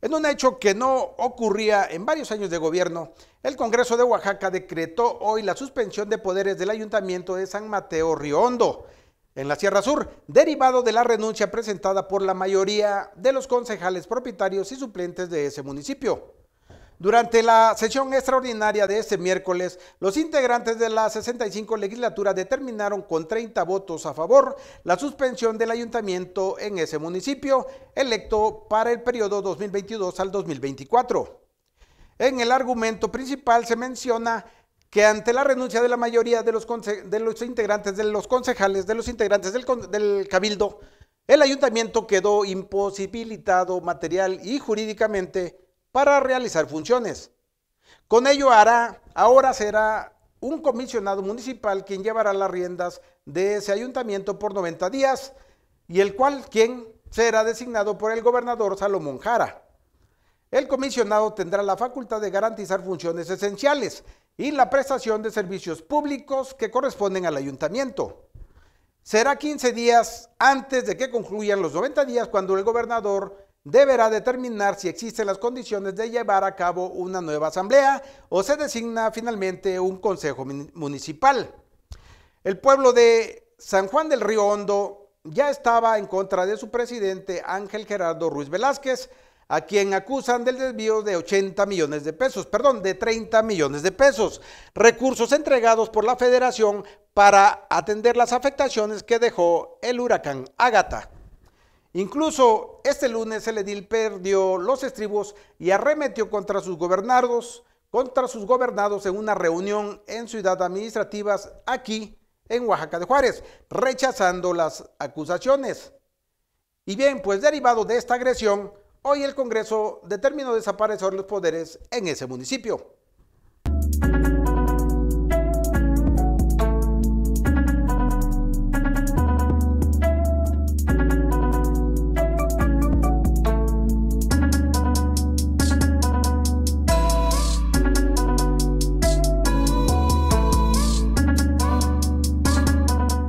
En un hecho que no ocurría en varios años de gobierno, el Congreso de Oaxaca decretó hoy la suspensión de poderes del Ayuntamiento de San Mateo Riondo, en la Sierra Sur, derivado de la renuncia presentada por la mayoría de los concejales propietarios y suplentes de ese municipio. Durante la sesión extraordinaria de este miércoles, los integrantes de la 65 legislatura determinaron con 30 votos a favor la suspensión del ayuntamiento en ese municipio, electo para el periodo 2022 al 2024. En el argumento principal se menciona que ante la renuncia de la mayoría de los, de los integrantes de los concejales, de los integrantes del cabildo, el ayuntamiento quedó imposibilitado material y jurídicamente para realizar funciones. Con ello hará, ahora será un comisionado municipal quien llevará las riendas de ese ayuntamiento por 90 días y el cual quien será designado por el gobernador Salomón Jara. El comisionado tendrá la facultad de garantizar funciones esenciales y la prestación de servicios públicos que corresponden al ayuntamiento. Será 15 días antes de que concluyan los 90 días cuando el gobernador deberá determinar si existen las condiciones de llevar a cabo una nueva asamblea o se designa finalmente un consejo municipal. El pueblo de San Juan del Río Hondo ya estaba en contra de su presidente Ángel Gerardo Ruiz Velázquez, a quien acusan del desvío de 80 millones de pesos, perdón, de 30 millones de pesos, recursos entregados por la federación para atender las afectaciones que dejó el huracán Ágata. Incluso este lunes el edil perdió los estribos y arremetió contra sus gobernados, contra sus gobernados en una reunión en Ciudad Administrativas aquí en Oaxaca de Juárez, rechazando las acusaciones. Y bien, pues derivado de esta agresión, hoy el Congreso determinó desaparecer los poderes en ese municipio.